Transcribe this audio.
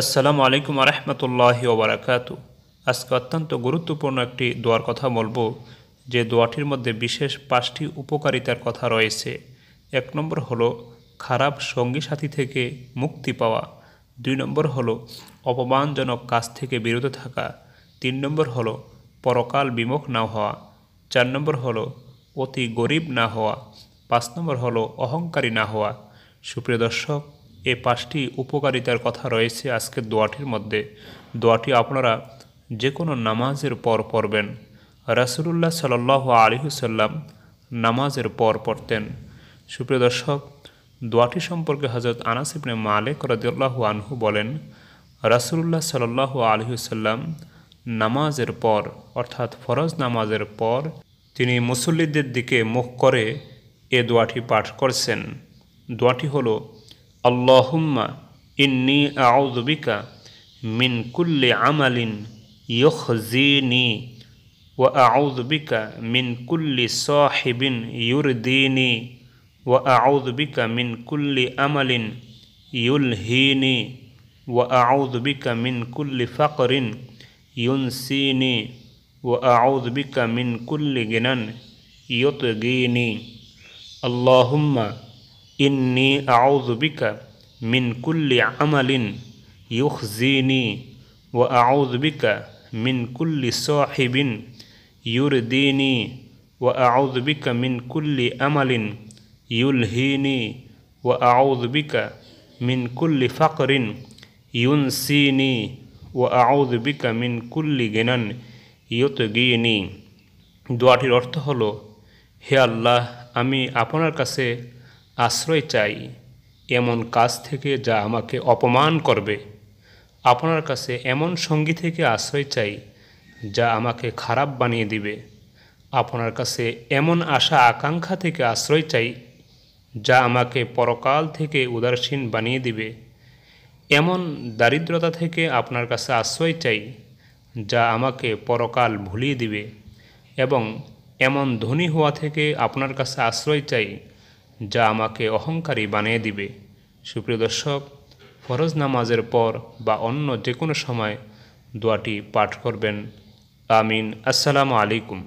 আসসালামু আলাইকুম আরহামতুল্লাহ ওবরাকাত আজকে অত্যন্ত গুরুত্বপূর্ণ একটি দোয়ার কথা বলবো যে দোয়াটির মধ্যে বিশেষ পাঁচটি উপকারিতার কথা রয়েছে এক নম্বর হলো খারাপ সঙ্গী সাথী থেকে মুক্তি পাওয়া দুই নম্বর হলো অপমানজনক কাজ থেকে বিরত থাকা তিন নম্বর হলো পরকাল বিমুখ না হওয়া চার নম্বর হলো অতি গরিব না হওয়া পাঁচ নম্বর হলো অহংকারী না হওয়া সুপ্রিয় দর্শক এ পাঁচটি উপকারিতার কথা রয়েছে আজকের দোয়াটির মধ্যে দোয়াটি আপনারা যে কোনো নামাজের পর পড়বেন রাসুলুল্লাহ সাল্লাহ আলিহুসাল্লাম নামাজের পর পড়তেন সুপ্রিয় দর্শক দোয়াটি সম্পর্কে হজরত আনাসিবনে মালিক রদিউল্লাহ আনহু বলেন রাসুলুল্লাহ সাল্লাহ আলহিহসাল্লাম নামাজের পর অর্থাৎ ফরজ নামাজের পর তিনি মুসল্লিদের দিকে মুখ করে এ দোয়াটি পাঠ করছেন দোয়াটি হলো اللهم إني أعوذ بك من كل عمل يخزيني وأعوذ بك من كل صاحب يرديني وأعوذ بك من كل أمل يلهيني وأعوذ بك من كل فقر ينسيني وأعوذ بك من كل جنان يطغيني اللهم ইন্নি আউজবিকা মিন কুল্লি আমালিন ইউখজিনি ও আউজবিকা মিন কুল্লি সাহিবিন ইউরদিনি ও আউজবিকা মিন কুল্লি আমালিন ইউলহিনি ও আউজবিকা মিন কুল্লি ফাকরিন ইউনসিনি ও আউজবিকা মিন কুল্লি গেনান ইয়ত গিয়েনি দোয়াটির অর্থ হলো হে আল্লাহ আমি আপনার কাছে আশ্রয় চাই এমন কাজ থেকে যা আমাকে অপমান করবে আপনার কাছে এমন সঙ্গী থেকে আশ্রয় চাই যা আমাকে খারাপ বানিয়ে দিবে আপনার কাছে এমন আশা আকাঙ্ক্ষা থেকে আশ্রয় চাই যা আমাকে পরকাল থেকে উদাসীন বানিয়ে দিবে এমন দারিদ্রতা থেকে আপনার কাছে আশ্রয় চাই যা আমাকে পরকাল ভুলিয়ে দিবে এবং এমন ধনী হওয়া থেকে আপনার কাছে আশ্রয় চাই যা আমাকে অহংকারী বানিয়ে দিবে সুপ্রিয় দর্শক ফরজ নামাজের পর বা অন্য যে কোনো সময় দোয়াটি পাঠ করবেন আমিন আসসালামু আলাইকুম